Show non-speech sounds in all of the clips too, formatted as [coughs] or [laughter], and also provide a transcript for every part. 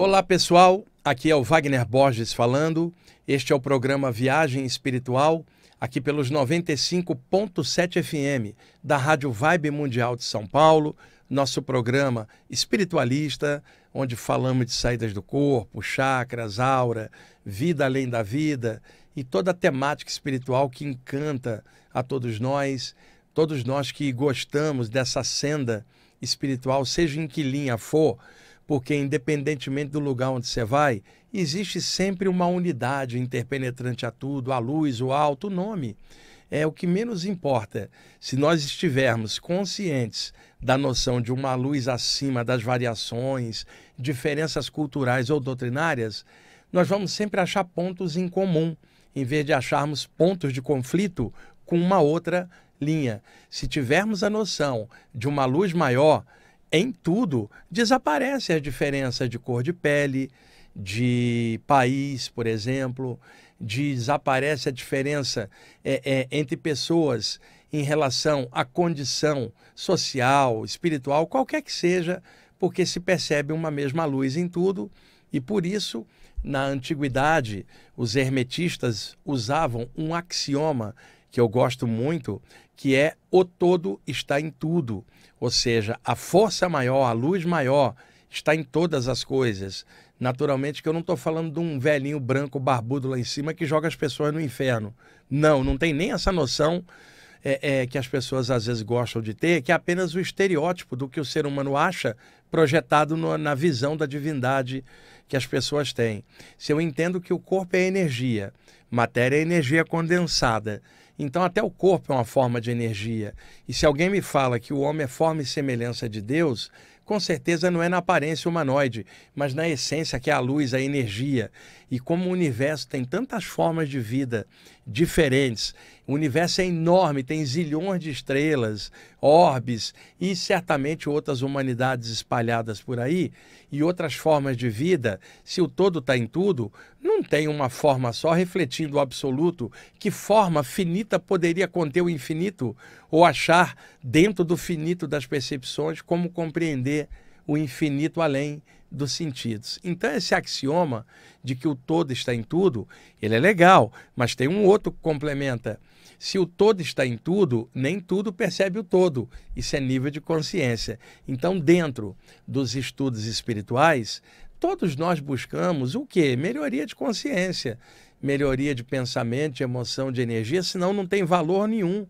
Olá, pessoal. Aqui é o Wagner Borges falando. Este é o programa Viagem Espiritual, aqui pelos 95.7 FM da Rádio Vibe Mundial de São Paulo. Nosso programa espiritualista, onde falamos de saídas do corpo, chakras, aura, vida além da vida e toda a temática espiritual que encanta a todos nós, todos nós que gostamos dessa senda espiritual, seja em que linha for porque independentemente do lugar onde você vai, existe sempre uma unidade interpenetrante a tudo, a luz, o alto, o nome. É o que menos importa. Se nós estivermos conscientes da noção de uma luz acima das variações, diferenças culturais ou doutrinárias, nós vamos sempre achar pontos em comum, em vez de acharmos pontos de conflito com uma outra linha. Se tivermos a noção de uma luz maior, em tudo, desaparece a diferença de cor de pele, de país, por exemplo, desaparece a diferença é, é, entre pessoas em relação à condição social, espiritual, qualquer que seja, porque se percebe uma mesma luz em tudo e por isso. Na antiguidade, os hermetistas usavam um axioma que eu gosto muito, que é o todo está em tudo. Ou seja, a força maior, a luz maior está em todas as coisas. Naturalmente que eu não estou falando de um velhinho branco barbudo lá em cima que joga as pessoas no inferno. Não, não tem nem essa noção é, é, que as pessoas às vezes gostam de ter, que é apenas o estereótipo do que o ser humano acha projetado no, na visão da divindade que as pessoas têm. Se eu entendo que o corpo é energia, matéria é energia condensada, então, até o corpo é uma forma de energia. E se alguém me fala que o homem é forma e semelhança de Deus, com certeza não é na aparência humanoide, mas na essência, que é a luz, a energia. E como o universo tem tantas formas de vida diferentes. O universo é enorme, tem zilhões de estrelas, orbes e certamente outras humanidades espalhadas por aí e outras formas de vida. Se o todo está em tudo, não tem uma forma só refletindo o absoluto. Que forma finita poderia conter o infinito? Ou achar dentro do finito das percepções como compreender o infinito além? dos sentidos. Então esse axioma de que o todo está em tudo, ele é legal, mas tem um outro que complementa. Se o todo está em tudo, nem tudo percebe o todo. Isso é nível de consciência. Então, dentro dos estudos espirituais, todos nós buscamos o quê? Melhoria de consciência, melhoria de pensamento, de emoção, de energia, senão não tem valor nenhum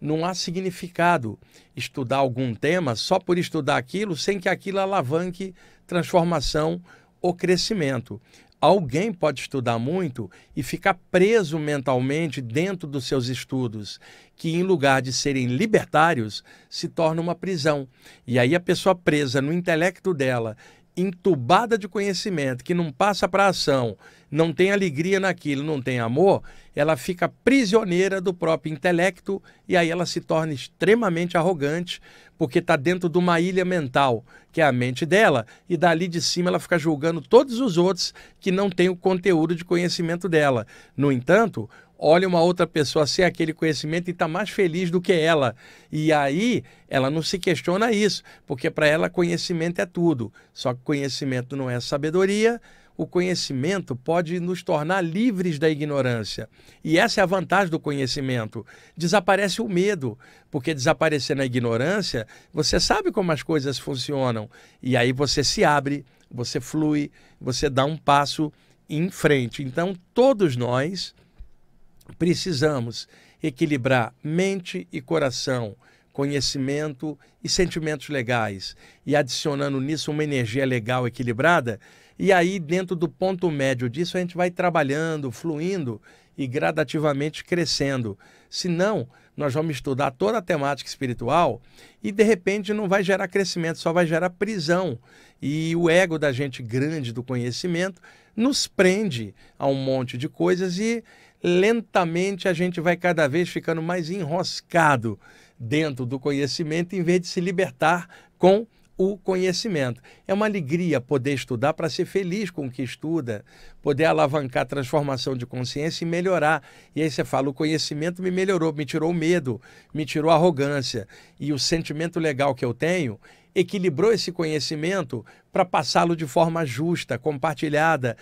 não há significado estudar algum tema só por estudar aquilo, sem que aquilo alavanque transformação ou crescimento. Alguém pode estudar muito e ficar preso mentalmente dentro dos seus estudos, que em lugar de serem libertários, se torna uma prisão. E aí a pessoa presa no intelecto dela entubada de conhecimento, que não passa para ação, não tem alegria naquilo, não tem amor, ela fica prisioneira do próprio intelecto e aí ela se torna extremamente arrogante, porque está dentro de uma ilha mental, que é a mente dela, e dali de cima ela fica julgando todos os outros que não têm o conteúdo de conhecimento dela. No entanto, olha uma outra pessoa sem é aquele conhecimento e está mais feliz do que ela. E aí ela não se questiona isso, porque para ela conhecimento é tudo. Só que conhecimento não é sabedoria. O conhecimento pode nos tornar livres da ignorância. E essa é a vantagem do conhecimento. Desaparece o medo, porque desaparecendo a ignorância, você sabe como as coisas funcionam. E aí você se abre, você flui, você dá um passo em frente. Então, todos nós Precisamos equilibrar mente e coração, conhecimento e sentimentos legais, e adicionando nisso uma energia legal equilibrada. E aí, dentro do ponto médio disso, a gente vai trabalhando, fluindo e gradativamente crescendo. Senão, nós vamos estudar toda a temática espiritual e de repente não vai gerar crescimento, só vai gerar prisão. E o ego da gente grande do conhecimento nos prende a um monte de coisas e lentamente a gente vai cada vez ficando mais enroscado dentro do conhecimento em vez de se libertar com o conhecimento. É uma alegria poder estudar para ser feliz com o que estuda, poder alavancar a transformação de consciência e melhorar. E aí você fala: o conhecimento me melhorou, me tirou o medo, me tirou a arrogância. E o sentimento legal que eu tenho equilibrou esse conhecimento para passá-lo de forma justa, compartilhada,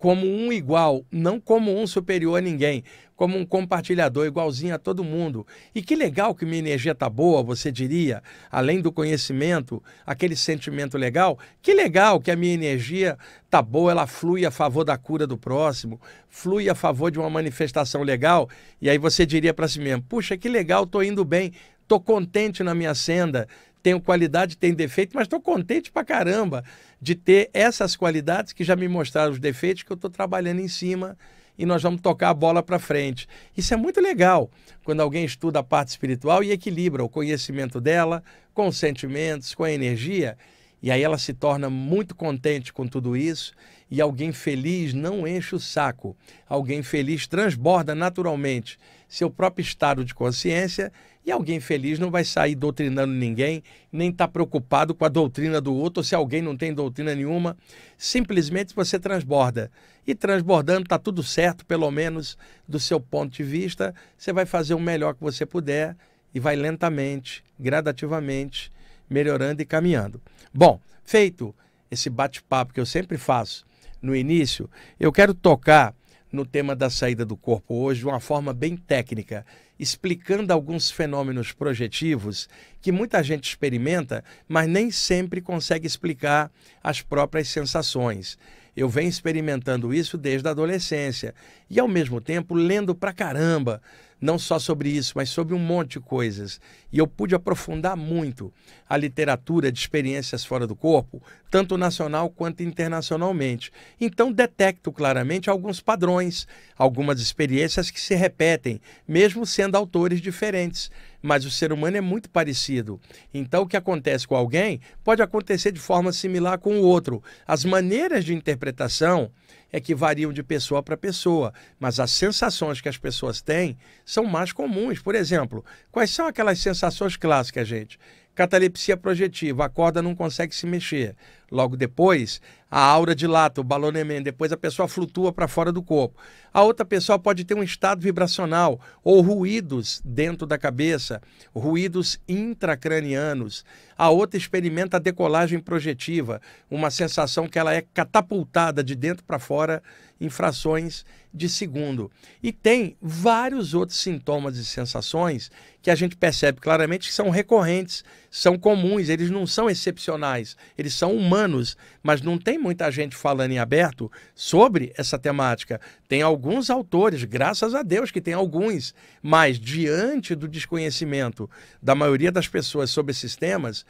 como um igual, não como um superior a ninguém, como um compartilhador igualzinho a todo mundo. E que legal que minha energia tá boa, você diria, além do conhecimento, aquele sentimento legal. Que legal que a minha energia tá boa, ela flui a favor da cura do próximo, flui a favor de uma manifestação legal. E aí você diria para si mesmo: "Puxa, que legal, tô indo bem, tô contente na minha senda, tenho qualidade, tenho defeito, mas estou contente pra caramba de ter essas qualidades que já me mostraram os defeitos que eu estou trabalhando em cima e nós vamos tocar a bola para frente. Isso é muito legal quando alguém estuda a parte espiritual e equilibra o conhecimento dela com os sentimentos, com a energia. E aí ela se torna muito contente com tudo isso e alguém feliz não enche o saco. Alguém feliz transborda naturalmente seu próprio estado de consciência e alguém feliz não vai sair doutrinando ninguém, nem estar tá preocupado com a doutrina do outro, ou se alguém não tem doutrina nenhuma. Simplesmente você transborda. E transbordando, está tudo certo, pelo menos do seu ponto de vista. Você vai fazer o melhor que você puder e vai lentamente, gradativamente, melhorando e caminhando. Bom, feito esse bate-papo que eu sempre faço no início, eu quero tocar no tema da saída do corpo hoje de uma forma bem técnica, explicando alguns fenômenos projetivos que muita gente experimenta, mas nem sempre consegue explicar as próprias sensações. Eu venho experimentando isso desde a adolescência e, ao mesmo tempo, lendo pra caramba não só sobre isso, mas sobre um monte de coisas. E eu pude aprofundar muito a literatura de experiências fora do corpo, tanto nacional quanto internacionalmente. Então, detecto claramente alguns padrões, algumas experiências que se repetem, mesmo sendo autores diferentes. Mas o ser humano é muito parecido. Então, o que acontece com alguém pode acontecer de forma similar com o outro. As maneiras de interpretação é que variam de pessoa para pessoa, mas as sensações que as pessoas têm são mais comuns. Por exemplo, quais são aquelas sensações clássicas, gente? catalepsia projetiva, a corda não consegue se mexer. Logo depois, a aura dilata, o balonemento, depois a pessoa flutua para fora do corpo. A outra pessoa pode ter um estado vibracional ou ruídos dentro da cabeça, ruídos intracranianos. A outra experimenta a decolagem projetiva, uma sensação que ela é catapultada de dentro para fora em frações de segundo. E tem vários outros sintomas e sensações que a gente percebe claramente que são recorrentes, são comuns, eles não são excepcionais, eles são humanos, mas não tem muita gente falando em aberto sobre essa temática. Tem alguns autores, graças a Deus que tem alguns, mas diante do desconhecimento da maioria das pessoas sobre esses temas,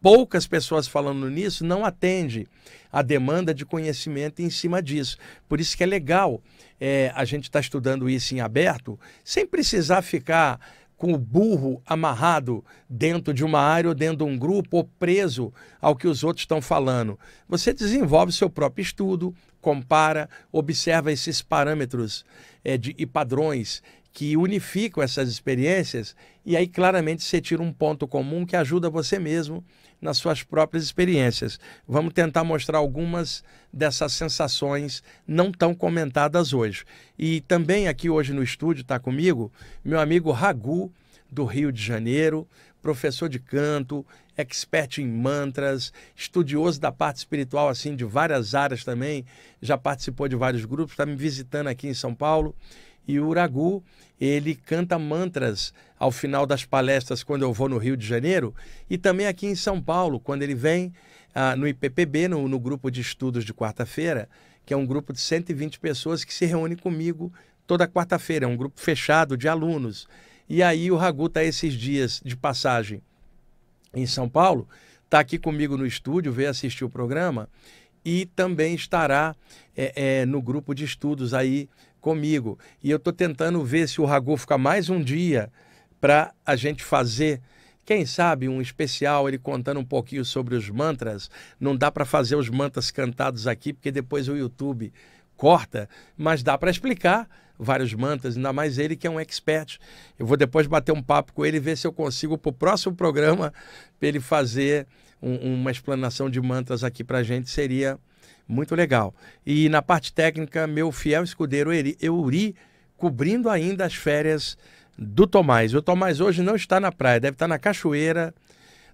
poucas pessoas falando nisso não atende a demanda de conhecimento em cima disso. Por isso que é legal é, a gente estar tá estudando isso em aberto, sem precisar ficar com o burro amarrado dentro de uma área ou dentro de um grupo ou preso ao que os outros estão falando. Você desenvolve seu próprio estudo, compara, observa esses parâmetros é, de, e padrões que unificam essas experiências e aí claramente você tira um ponto comum que ajuda você mesmo nas suas próprias experiências. Vamos tentar mostrar algumas dessas sensações não tão comentadas hoje. E também aqui hoje no estúdio está comigo meu amigo Ragu, do Rio de Janeiro, professor de canto, expert em mantras, estudioso da parte espiritual, assim, de várias áreas também, já participou de vários grupos, está me visitando aqui em São Paulo. E o Ragu, ele canta mantras ao final das palestras quando eu vou no Rio de Janeiro e também aqui em São Paulo, quando ele vem ah, no IPPB, no, no grupo de estudos de quarta-feira, que é um grupo de 120 pessoas que se reúne comigo toda quarta-feira, é um grupo fechado de alunos. E aí o Ragu está esses dias de passagem em São Paulo, está aqui comigo no estúdio, veio assistir o programa e também estará é, é, no grupo de estudos aí comigo. E eu estou tentando ver se o Ragu fica mais um dia para a gente fazer quem sabe um especial, ele contando um pouquinho sobre os mantras. Não dá para fazer os mantras cantados aqui, porque depois o YouTube corta, mas dá para explicar vários mantras, ainda mais ele que é um expert. Eu vou depois bater um papo com ele e ver se eu consigo para o próximo programa para ele fazer um, uma explanação de mantras aqui para a gente. Seria muito legal. E na parte técnica, meu fiel escudeiro Euri, cobrindo ainda as férias do Tomás. O Tomás hoje não está na praia, deve estar na cachoeira,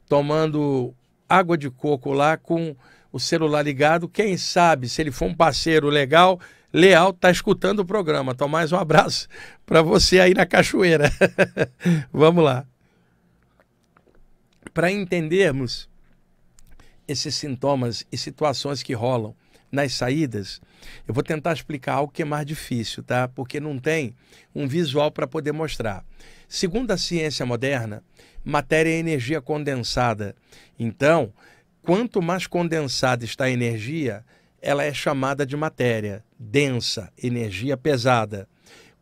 tomando água de coco lá com o celular ligado. Quem sabe, se ele for um parceiro legal, leal, está escutando o programa. Tomás, um abraço [laughs] para você aí na cachoeira. [laughs] Vamos lá. Para entendermos esses sintomas e situações que rolam nas saídas, eu vou tentar explicar algo que é mais difícil, tá? Porque não tem um visual para poder mostrar. Segundo a ciência moderna, matéria é energia condensada. Então, quanto mais condensada está a energia, ela é chamada de matéria, densa, energia pesada.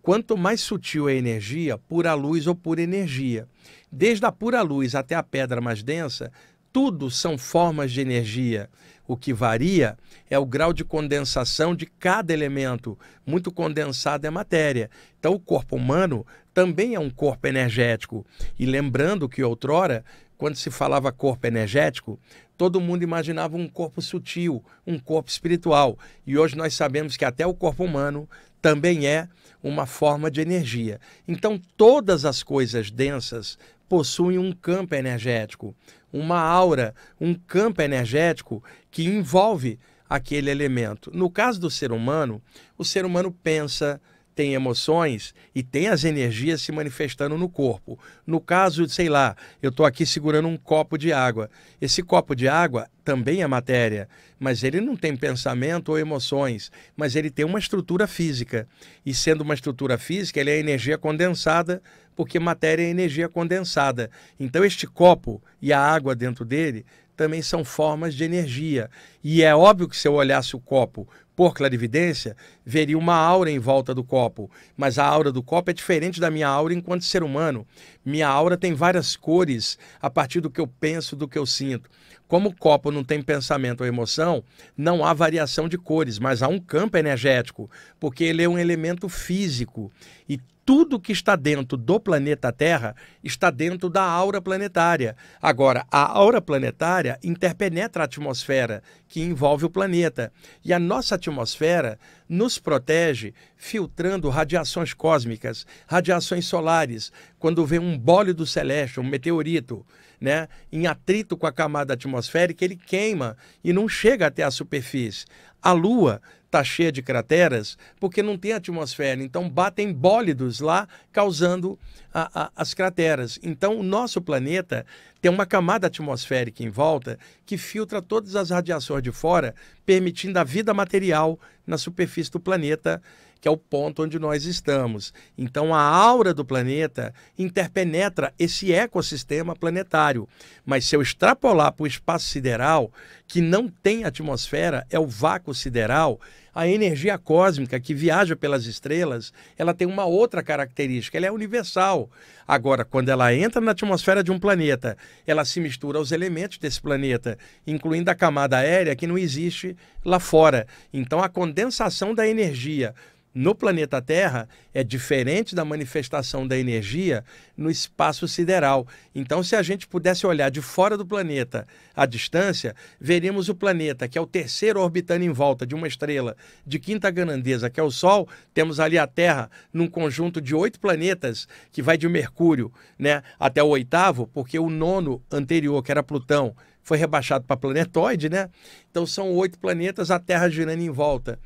Quanto mais sutil é a energia, pura luz ou pura energia. Desde a pura luz até a pedra mais densa, tudo são formas de energia. O que varia é o grau de condensação de cada elemento. Muito condensado é matéria. Então, o corpo humano também é um corpo energético. E lembrando que outrora, quando se falava corpo energético, todo mundo imaginava um corpo sutil, um corpo espiritual. E hoje nós sabemos que até o corpo humano também é uma forma de energia. Então, todas as coisas densas, possuem um campo energético, uma aura, um campo energético que envolve aquele elemento. No caso do ser humano, o ser humano pensa, tem emoções e tem as energias se manifestando no corpo. No caso, sei lá, eu estou aqui segurando um copo de água. Esse copo de água também é matéria, mas ele não tem pensamento ou emoções, mas ele tem uma estrutura física. E sendo uma estrutura física, ele é energia condensada, porque matéria é energia condensada. Então, este copo e a água dentro dele também são formas de energia. E é óbvio que se eu olhasse o copo por clarividência, veria uma aura em volta do copo, mas a aura do copo é diferente da minha aura enquanto ser humano. Minha aura tem várias cores a partir do que eu penso, do que eu sinto. Como o copo não tem pensamento ou emoção, não há variação de cores, mas há um campo energético, porque ele é um elemento físico e tudo que está dentro do planeta Terra está dentro da aura planetária. Agora, a aura planetária interpenetra a atmosfera que envolve o planeta. E a nossa atmosfera nos protege filtrando radiações cósmicas, radiações solares, quando vem um bólido celeste, um meteorito, né, em atrito com a camada atmosférica, ele queima e não chega até a superfície. A Lua está cheia de crateras porque não tem atmosfera, então batem bólidos lá, causando a, a, as crateras. Então, o nosso planeta tem uma camada atmosférica em volta que filtra todas as radiações de fora, permitindo a vida material na superfície do planeta que é o ponto onde nós estamos. Então a aura do planeta interpenetra esse ecossistema planetário. Mas se eu extrapolar para o espaço sideral, que não tem atmosfera, é o vácuo sideral, a energia cósmica que viaja pelas estrelas, ela tem uma outra característica, ela é universal. Agora, quando ela entra na atmosfera de um planeta, ela se mistura aos elementos desse planeta, incluindo a camada aérea que não existe lá fora. Então, a condensação da energia no planeta Terra é diferente da manifestação da energia no espaço sideral. Então, se a gente pudesse olhar de fora do planeta à distância, veríamos o planeta, que é o terceiro orbitando em volta de uma estrela de quinta grandeza, que é o Sol. Temos ali a Terra num conjunto de oito planetas, que vai de Mercúrio né, até o oitavo, porque o nono anterior, que era Plutão, foi rebaixado para planetoide, né? Então são oito planetas, a Terra girando em volta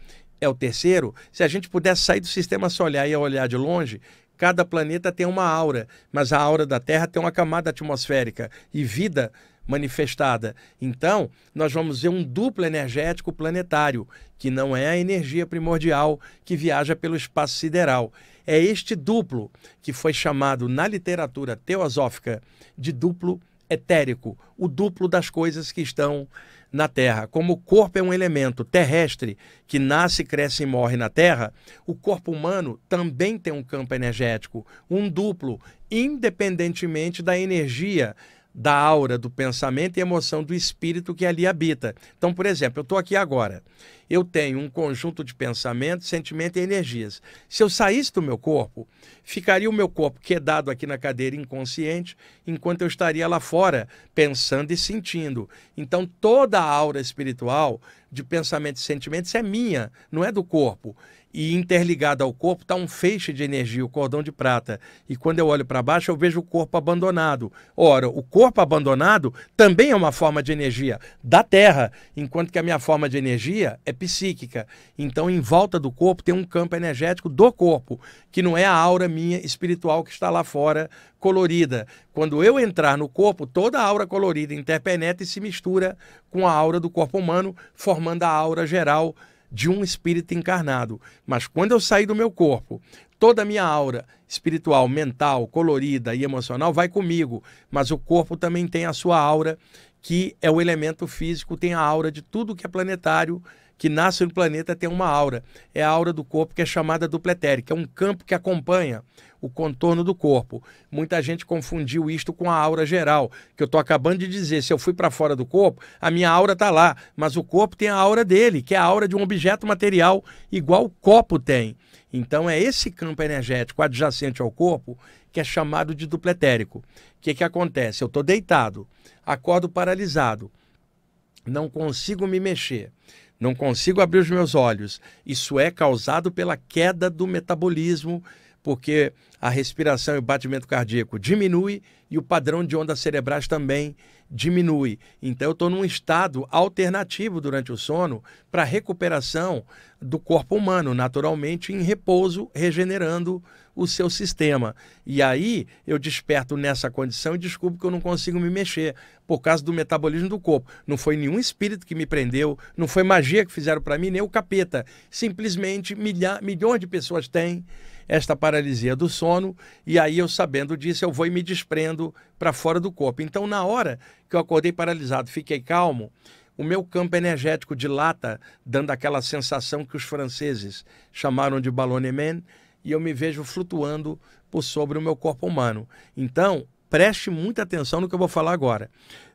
é o terceiro, se a gente pudesse sair do sistema solar e olhar de longe, cada planeta tem uma aura, mas a aura da Terra tem uma camada atmosférica e vida manifestada. Então, nós vamos ver um duplo energético planetário, que não é a energia primordial que viaja pelo espaço sideral. É este duplo que foi chamado na literatura teosófica de duplo etérico, o duplo das coisas que estão na Terra. Como o corpo é um elemento terrestre que nasce, cresce e morre na Terra, o corpo humano também tem um campo energético, um duplo, independentemente da energia da aura, do pensamento e emoção do espírito que ali habita. Então, por exemplo, eu estou aqui agora eu tenho um conjunto de pensamentos, sentimentos e energias. Se eu saísse do meu corpo, ficaria o meu corpo quedado aqui na cadeira inconsciente, enquanto eu estaria lá fora pensando e sentindo. Então toda a aura espiritual de pensamentos e sentimentos é minha, não é do corpo e interligada ao corpo está um feixe de energia, o cordão de prata. E quando eu olho para baixo, eu vejo o corpo abandonado. Ora, o corpo abandonado também é uma forma de energia da Terra, enquanto que a minha forma de energia é psíquica. Então, em volta do corpo tem um campo energético do corpo, que não é a aura minha espiritual que está lá fora colorida. Quando eu entrar no corpo, toda a aura colorida interpenetra e se mistura com a aura do corpo humano, formando a aura geral de um espírito encarnado. Mas quando eu sair do meu corpo, toda a minha aura espiritual, mental, colorida e emocional vai comigo, mas o corpo também tem a sua aura, que é o elemento físico, tem a aura de tudo que é planetário que nasce no planeta tem uma aura. É a aura do corpo que é chamada dupletérica, é um campo que acompanha o contorno do corpo. Muita gente confundiu isto com a aura geral, que eu estou acabando de dizer. Se eu fui para fora do corpo, a minha aura está lá, mas o corpo tem a aura dele, que é a aura de um objeto material, igual o copo tem. Então é esse campo energético adjacente ao corpo que é chamado de dupletérico. O que, que acontece? Eu estou deitado, acordo paralisado, não consigo me mexer. Não consigo abrir os meus olhos. Isso é causado pela queda do metabolismo, porque a respiração e o batimento cardíaco diminui e o padrão de ondas cerebrais também diminui. Então eu estou num estado alternativo durante o sono para recuperação do corpo humano, naturalmente em repouso, regenerando o seu sistema. E aí eu desperto nessa condição e descubro que eu não consigo me mexer por causa do metabolismo do corpo. Não foi nenhum espírito que me prendeu, não foi magia que fizeram para mim, nem o capeta. Simplesmente milha, milhões de pessoas têm esta paralisia do sono e aí eu sabendo disso eu vou e me desprendo para fora do corpo. Então na hora que eu acordei paralisado, fiquei calmo, o meu campo energético dilata, dando aquela sensação que os franceses chamaram de ballonnement, e eu me vejo flutuando por sobre o meu corpo humano. Então, preste muita atenção no que eu vou falar agora.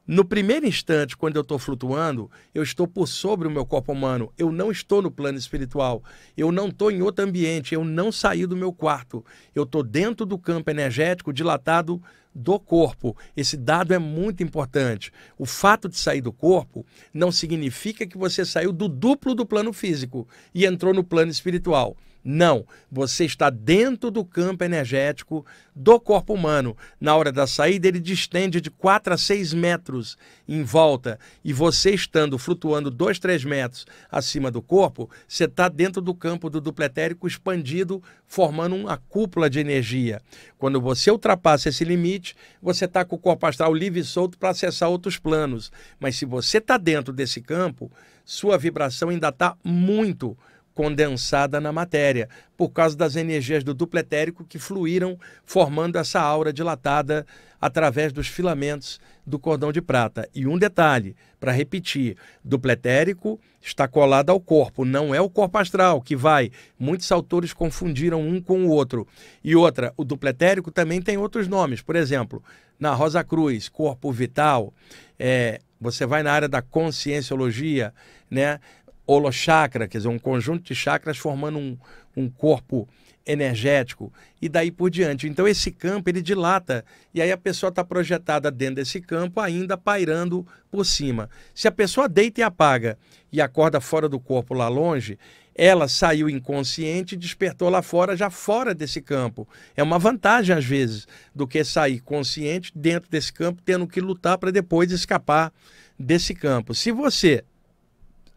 No primeiro instante, quando eu estou flutuando, eu estou por sobre o meu corpo humano, eu não estou no plano espiritual, eu não estou em outro ambiente, eu não saí do meu quarto, eu estou dentro do campo energético dilatado do corpo. Esse dado é muito importante. O fato de sair do corpo não significa que você saiu do duplo do plano físico e entrou no plano espiritual. Não, você está dentro do campo energético do corpo humano. Na hora da saída, ele distende de 4 a 6 metros em volta. E você estando flutuando 2, 3 metros acima do corpo, você está dentro do campo do dupletérico expandido, formando uma cúpula de energia. Quando você ultrapassa esse limite, você está com o corpo astral livre e solto para acessar outros planos. Mas se você está dentro desse campo, sua vibração ainda está muito condensada na matéria, por causa das energias do duplo etérico que fluíram, formando essa aura dilatada através dos filamentos do cordão de prata. E um detalhe, para repetir, duplo etérico está colado ao corpo, não é o corpo astral que vai. Muitos autores confundiram um com o outro. E outra, o duplo etérico também tem outros nomes, por exemplo, na Rosa Cruz, corpo vital, é, você vai na área da conscienciologia, né? holochakra, quer dizer, um conjunto de chakras formando um, um corpo energético e daí por diante. Então esse campo ele dilata e aí a pessoa está projetada dentro desse campo ainda pairando por cima. Se a pessoa deita e apaga e acorda fora do corpo lá longe, ela saiu inconsciente e despertou lá fora, já fora desse campo. É uma vantagem às vezes do que sair consciente dentro desse campo, tendo que lutar para depois escapar desse campo. Se você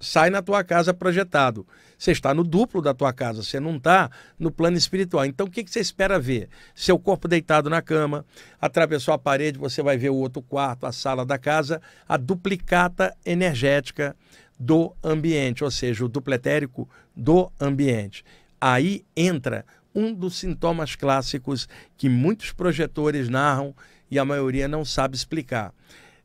sai na tua casa projetado. Você está no duplo da tua casa, você não está no plano espiritual. Então o que, você espera ver? Seu corpo deitado na cama, atravessou a parede, você vai ver o outro quarto, a sala da casa, a duplicata energética do ambiente, ou seja, o dupletérico do ambiente. Aí entra um dos sintomas clássicos que muitos projetores narram e a maioria não sabe explicar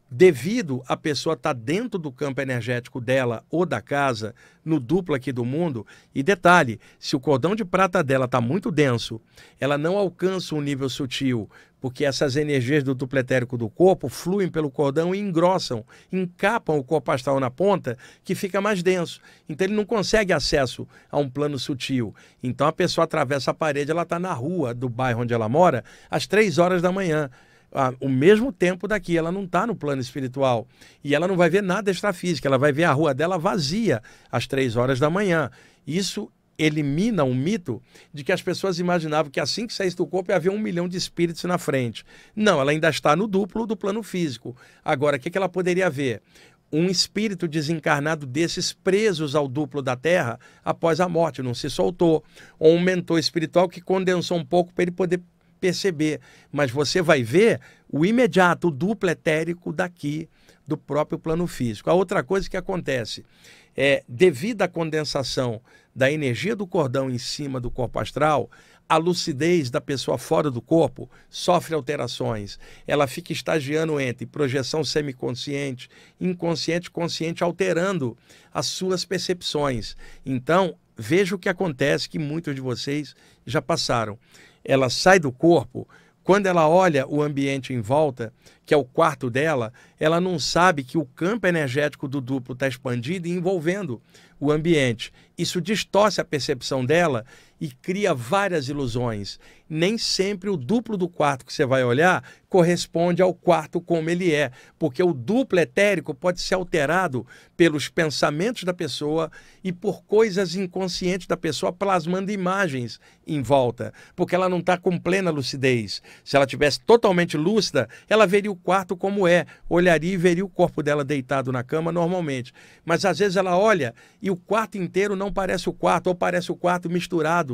devido a pessoa estar tá dentro do campo energético dela ou da casa, no duplo aqui do mundo, e detalhe, se o cordão de prata dela está muito denso, ela não alcança um nível sutil, porque essas energias do duplo etérico do corpo fluem pelo cordão e engrossam, encapam o corpo astral na ponta, que fica mais denso. Então ele não consegue acesso a um plano sutil. Então a pessoa atravessa a parede, ela está na rua do bairro onde ela mora, às três horas da manhã o mesmo tempo daqui. Ela não está no plano espiritual. E ela não vai ver nada extrafísico. Ela vai ver a rua dela vazia às três horas da manhã. Isso elimina um mito de que as pessoas imaginavam que assim que saísse do corpo haver um milhão de espíritos na frente. Não, ela ainda está no duplo do plano físico. Agora, o que ela poderia ver? um espírito desencarnado desses presos ao duplo da terra após a morte, não se soltou, ou um mentor espiritual que condensou um pouco para ele poder perceber. Mas você vai ver o imediato, o duplo etérico daqui do próprio plano físico. A outra coisa que acontece é, devido à condensação da energia do cordão em cima do corpo astral, a lucidez da pessoa fora do corpo sofre alterações. Ela fica estagiando entre projeção semiconsciente, inconsciente, consciente, alterando as suas percepções. Então, veja o que acontece que muitos de vocês já passaram ela sai do corpo, quando ela olha o ambiente em volta, que é o quarto dela, ela não sabe que o campo energético do duplo está expandido e envolvendo o ambiente. Isso distorce a percepção dela e cria várias ilusões. Nem sempre o duplo do quarto que você vai olhar corresponde ao quarto como ele é, porque o duplo etérico pode ser alterado pelos pensamentos da pessoa e por coisas inconscientes da pessoa plasmando imagens em volta, porque ela não está com plena lucidez. Se ela tivesse totalmente lúcida, ela veria o quarto como é, olharia e veria o corpo dela deitado na cama normalmente. Mas às vezes ela olha e o quarto inteiro não parece o quarto, ou parece o quarto misturado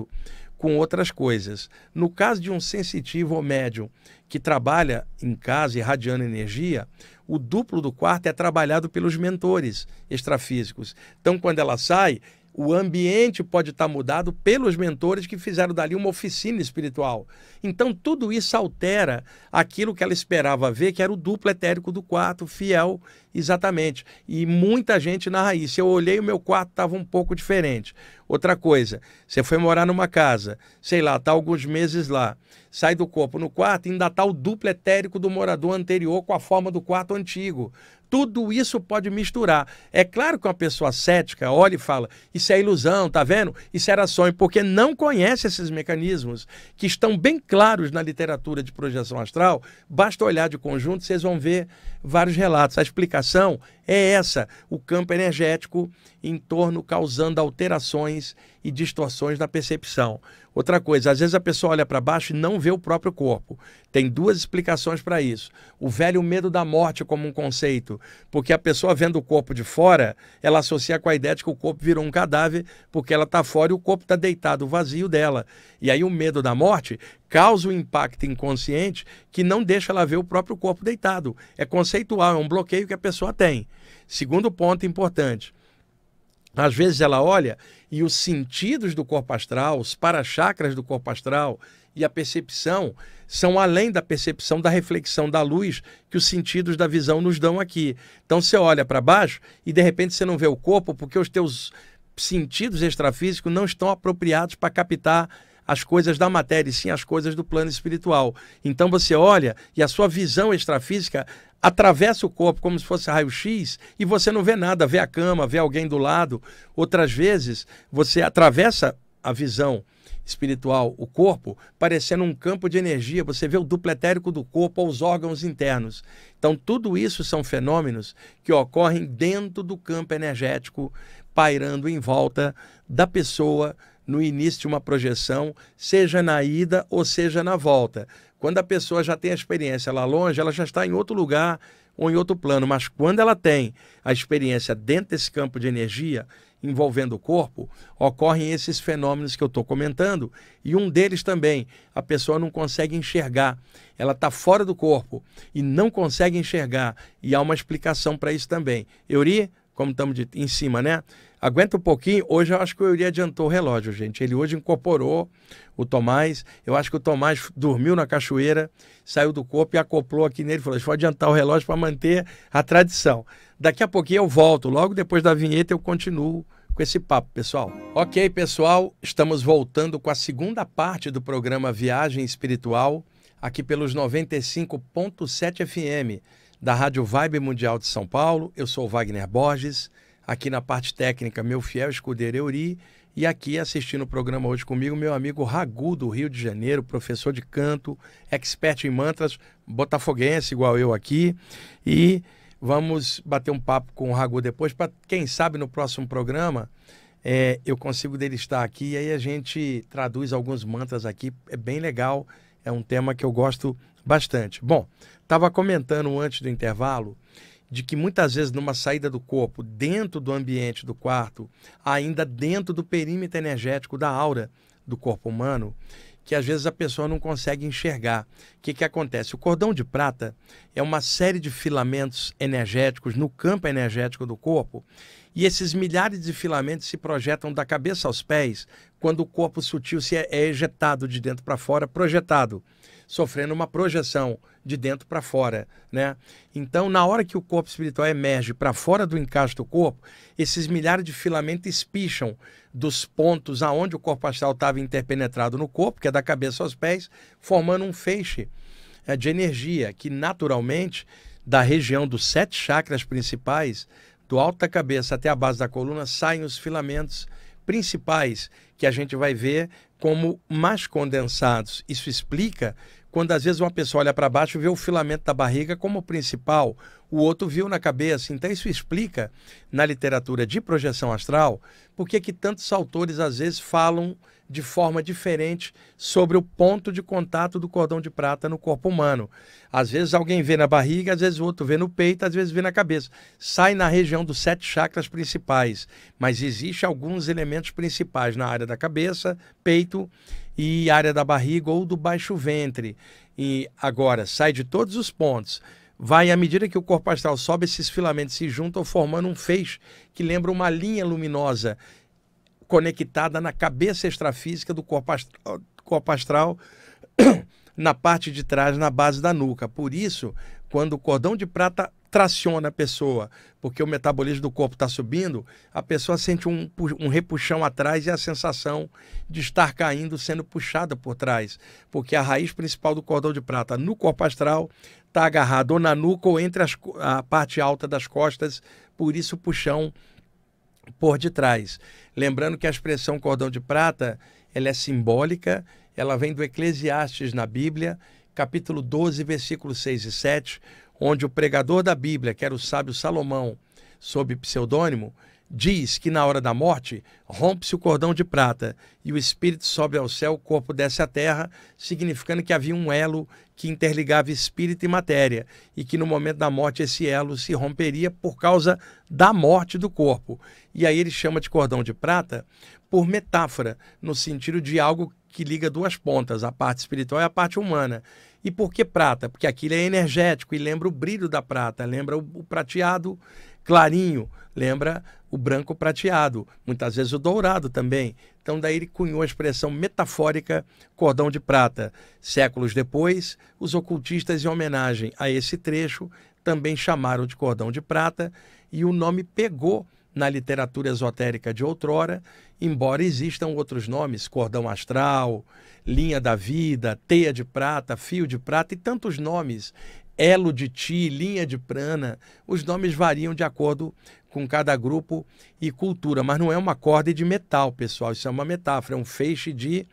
com outras coisas. No caso de um sensitivo ou médium que trabalha em casa irradiando energia, o duplo do quarto é trabalhado pelos mentores extrafísicos. Então, quando ela sai, o ambiente pode estar mudado pelos mentores que fizeram dali uma oficina espiritual. Então, tudo isso altera aquilo que ela esperava ver, que era o duplo etérico do quarto, fiel, exatamente. E muita gente na raiz. Eu olhei, o meu quarto estava um pouco diferente. Outra coisa, você foi morar numa casa, sei lá, está alguns meses lá, sai do corpo no quarto, ainda está o duplo etérico do morador anterior com a forma do quarto antigo tudo isso pode misturar. É claro que uma pessoa cética olha e fala: isso é ilusão, tá vendo? Isso era sonho, porque não conhece esses mecanismos que estão bem claros na literatura de projeção astral. Basta olhar de conjunto, vocês vão ver vários relatos. A explicação é essa: o campo energético em torno causando alterações e distorções na percepção. Outra coisa, às vezes a pessoa olha para baixo e não vê o próprio corpo. Tem duas explicações para isso. O velho medo da morte como um conceito, porque a pessoa vendo o corpo de fora, ela associa com a ideia de que o corpo virou um cadáver, porque ela está fora e o corpo está deitado, vazio dela. E aí o medo da morte causa um impacto inconsciente que não deixa ela ver o próprio corpo deitado. É conceitual, é um bloqueio que a pessoa tem. Segundo ponto importante às vezes ela olha e os sentidos do corpo astral, os para-chakras do corpo astral e a percepção são além da percepção da reflexão da luz que os sentidos da visão nos dão aqui. Então você olha para baixo e de repente você não vê o corpo porque os teus sentidos extrafísicos não estão apropriados para captar as coisas da matéria, e sim as coisas do plano espiritual. Então você olha e a sua visão extrafísica atravessa o corpo como se fosse raio-x e você não vê nada, vê a cama, vê alguém do lado. Outras vezes você atravessa a visão espiritual, o corpo, parecendo um campo de energia. Você vê o duplo etérico do corpo aos órgãos internos. Então, tudo isso são fenômenos que ocorrem dentro do campo energético, pairando em volta da pessoa no início de uma projeção, seja na ida ou seja na volta. Quando a pessoa já tem a experiência lá longe, ela já está em outro lugar ou em outro plano, mas quando ela tem a experiência dentro desse campo de energia envolvendo o corpo, ocorrem esses fenômenos que eu estou comentando e um deles também, a pessoa não consegue enxergar, ela está fora do corpo e não consegue enxergar e há uma explicação para isso também. Euri, como estamos em cima, né? Aguenta um pouquinho. Hoje eu acho que o adiantou o relógio, gente. Ele hoje incorporou o Tomás. Eu acho que o Tomás dormiu na cachoeira, saiu do corpo e acoplou aqui nele. Falou: deixa adiantar o relógio para manter a tradição. Daqui a pouquinho eu volto. Logo depois da vinheta eu continuo com esse papo, pessoal. Ok, pessoal, estamos voltando com a segunda parte do programa Viagem Espiritual, aqui pelos 95.7 FM da Rádio Vibe Mundial de São Paulo. Eu sou Wagner Borges, aqui na parte técnica, meu fiel escudeiro Euri, e aqui assistindo o programa hoje comigo, meu amigo Ragu do Rio de Janeiro, professor de canto, expert em mantras, botafoguense igual eu aqui, e vamos bater um papo com o Ragu depois, para quem sabe no próximo programa é, eu consigo dele estar aqui, e aí a gente traduz alguns mantras aqui, é bem legal, é um tema que eu gosto bastante. Bom, estava comentando antes do intervalo de que muitas vezes numa saída do corpo, dentro do ambiente do quarto, ainda dentro do perímetro energético da aura do corpo humano, que às vezes a pessoa não consegue enxergar. O que, que acontece? O cordão de prata é uma série de filamentos energéticos no campo energético do corpo, e esses milhares de filamentos se projetam da cabeça aos pés quando o corpo sutil se é, é ejetado de dentro para fora, projetado, sofrendo uma projeção de dentro para fora, né? Então, na hora que o corpo espiritual emerge para fora do encaixe do corpo, esses milhares de filamentos espicham dos pontos aonde o corpo astral estava interpenetrado no corpo, que é da cabeça aos pés, formando um feixe eh, de energia que naturalmente da região dos sete chakras principais, do alto da cabeça até a base da coluna, saem os filamentos principais que a gente vai ver como mais condensados. Isso explica quando às vezes uma pessoa olha para baixo e vê o filamento da barriga como principal, o outro viu na cabeça. Então isso explica na literatura de projeção astral por que tantos autores às vezes falam de forma diferente sobre o ponto de contato do cordão de prata no corpo humano. Às vezes alguém vê na barriga, às vezes o outro vê no peito, às vezes vê na cabeça. Sai na região dos sete chakras principais, mas existe alguns elementos principais na área da cabeça, peito e área da barriga ou do baixo ventre. E agora sai de todos os pontos vai, à medida que o corpo astral sobe, esses filamentos se juntam, formando um feixe que lembra uma linha luminosa conectada na cabeça extrafísica do corpo astral, corpo astral [coughs] na parte de trás, na base da nuca. Por isso, quando o cordão de prata traciona a pessoa, porque o metabolismo do corpo está subindo, a pessoa sente um, um repuxão atrás e a sensação de estar caindo, sendo puxada por trás, porque a raiz principal do cordão de prata no corpo astral está agarrada ou na nuca ou entre as, a parte alta das costas, por isso o puxão por detrás. Lembrando que a expressão cordão de prata ela é simbólica, ela vem do Eclesiastes na Bíblia, capítulo 12, versículos 6 e 7, onde o pregador da Bíblia, que era o sábio Salomão, sob pseudônimo, diz que na hora da morte rompe-se o cordão de prata e o espírito sobe ao céu, o corpo desce à terra, significando que havia um elo que interligava espírito e matéria e que no momento da morte esse elo se romperia por causa da morte do corpo. E aí ele chama de cordão de prata por metáfora, no sentido de algo que liga duas pontas, a parte espiritual e a parte humana. E por que prata? Porque aquilo é energético e lembra o brilho da prata, lembra o prateado clarinho lembra o branco prateado, muitas vezes o dourado também. Então, daí ele cunhou a expressão metafórica cordão de prata. Séculos depois, os ocultistas, em homenagem a esse trecho, também chamaram de cordão de prata e o nome pegou na literatura esotérica de outrora, embora existam outros nomes, cordão astral, linha da vida, teia de prata, fio de prata e tantos nomes Elo de Ti, Linha de Prana. Os nomes variam de acordo com cada grupo e cultura, mas não é uma corda de metal, pessoal. Isso é uma metáfora, é um feixe de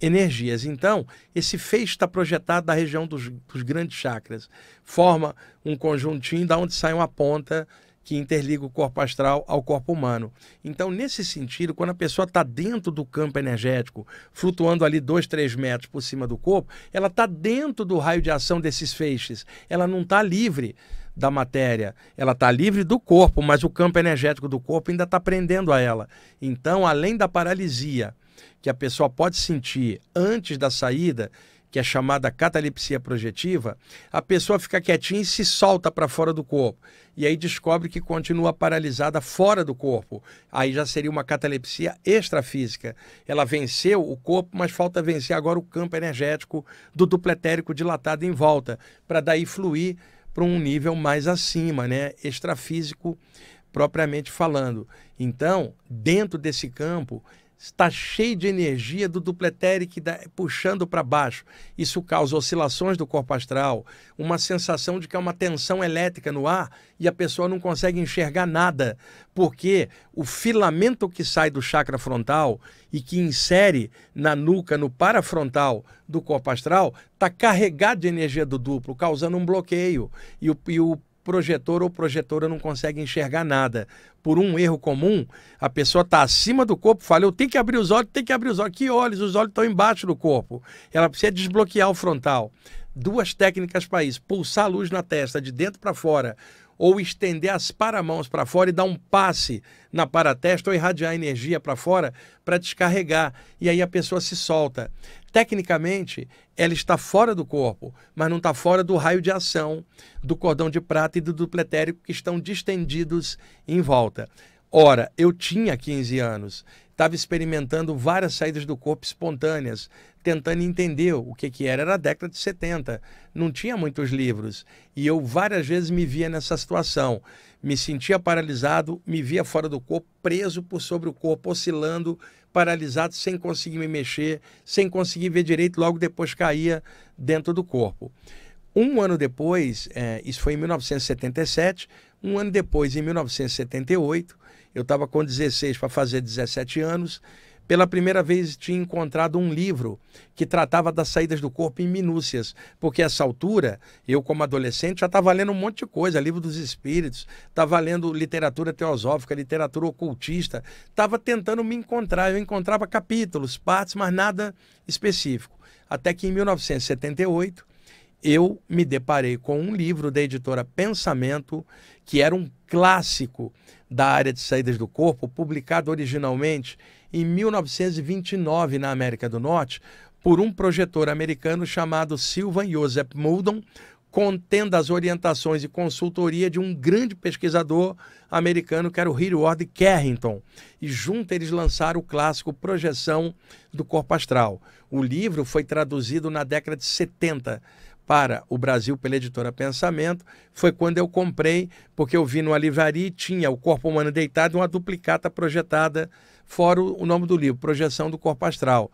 energias. Então, esse feixe está projetado da região dos, dos grandes chakras. Forma um conjuntinho da onde sai uma ponta que interliga o corpo astral ao corpo humano. Então, nesse sentido, quando a pessoa está dentro do campo energético, flutuando ali dois, três metros por cima do corpo, ela está dentro do raio de ação desses feixes. Ela não está livre da matéria. Ela está livre do corpo, mas o campo energético do corpo ainda está prendendo a ela. Então, além da paralisia que a pessoa pode sentir antes da saída, que é chamada catalepsia projetiva, a pessoa fica quietinha e se solta para fora do corpo. E aí descobre que continua paralisada fora do corpo. Aí já seria uma catalepsia extrafísica. Ela venceu o corpo, mas falta vencer agora o campo energético do dupletérico dilatado em volta, para daí fluir para um nível mais acima, né? extrafísico propriamente falando. Então, dentro desse campo, está cheio de energia do que está puxando para baixo. Isso causa oscilações do corpo astral, uma sensação de que há uma tensão elétrica no ar e a pessoa não consegue enxergar nada, porque o filamento que sai do chakra frontal e que insere na nuca, no parafrontal do corpo astral, está carregado de energia do duplo, causando um bloqueio. E o, e o projetor ou projetora não consegue enxergar nada. Por um erro comum, a pessoa está acima do corpo, fala, eu tenho que abrir os olhos, tenho que abrir os olhos. Que olhos? Os olhos estão embaixo do corpo. Ela precisa desbloquear o frontal. Duas técnicas para isso. Pulsar a luz na testa, de dentro para fora ou estender as paramãos para fora e dar um passe na paratesta ou irradiar energia para fora para descarregar. E aí a pessoa se solta. Tecnicamente, ela está fora do corpo, mas não está fora do raio de ação do cordão de prata e do dupletérico que estão distendidos em volta. Ora, eu tinha 15 anos, estava experimentando várias saídas do corpo espontâneas, tentando entender o que, que era. Era a década de 70, não tinha muitos livros. E eu várias vezes me via nessa situação. Me sentia paralisado, me via fora do corpo, preso por sobre o corpo, oscilando, paralisado, sem conseguir me mexer, sem conseguir ver direito, logo depois caía dentro do corpo. Um ano depois, é, isso foi em 1977, um ano depois, em 1978, eu estava com 16 para fazer 17 anos. Pela primeira vez tinha encontrado um livro que tratava das saídas do corpo em minúcias, porque essa altura, eu como adolescente já estava lendo um monte de coisa, livro dos espíritos, estava lendo literatura teosófica, literatura ocultista, estava tentando me encontrar, eu encontrava capítulos, partes, mas nada específico. Até que em 1978, eu me deparei com um livro da editora Pensamento, que era um clássico da área de saídas do corpo, publicado originalmente em 1929 na América do Norte por um projetor americano chamado Sylvan Joseph Muldon, contendo as orientações e consultoria de um grande pesquisador americano que era o Hillward Carrington. E junto eles lançaram o clássico Projeção do Corpo Astral. O livro foi traduzido na década de 70 para o Brasil pela editora Pensamento, foi quando eu comprei, porque eu vi no livraria tinha o Corpo Humano Deitado, uma duplicata projetada, fora o nome do livro, Projeção do Corpo Astral